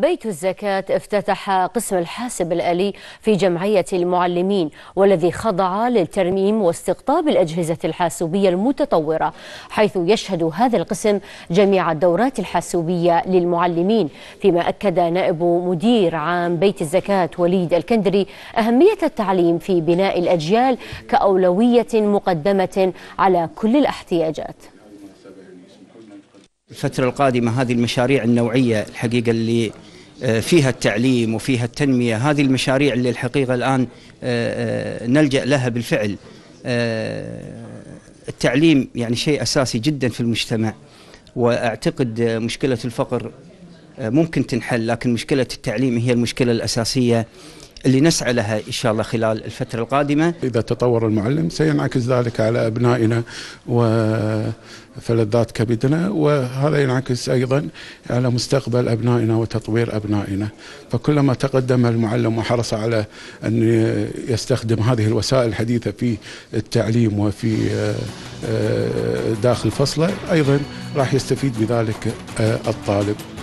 بيت الزكاة افتتح قسم الحاسب الآلي في جمعية المعلمين والذي خضع للترميم واستقطاب الأجهزة الحاسوبية المتطورة حيث يشهد هذا القسم جميع الدورات الحاسوبية للمعلمين فيما أكد نائب مدير عام بيت الزكاة وليد الكندري أهمية التعليم في بناء الأجيال كأولوية مقدمة على كل الاحتياجات الفترة القادمة هذه المشاريع النوعية الحقيقة اللي آه، فيها التعليم وفيها التنمية هذه المشاريع اللي الحقيقة الآن آه، آه، نلجأ لها بالفعل التعليم يعني شيء أساسي جدا في المجتمع وأعتقد مشكلة الفقر ممكن تنحل لكن مشكلة التعليم هي المشكلة الأساسية اللي نسعى لها إن شاء الله خلال الفترة القادمة إذا تطور المعلم سينعكس ذلك على أبنائنا وفلذات كبدنا وهذا ينعكس أيضا على مستقبل أبنائنا وتطوير أبنائنا فكلما تقدم المعلم وحرص على أن يستخدم هذه الوسائل الحديثة في التعليم وفي آه، آه، داخل فصله أيضا راح يستفيد بذلك آه، الطالب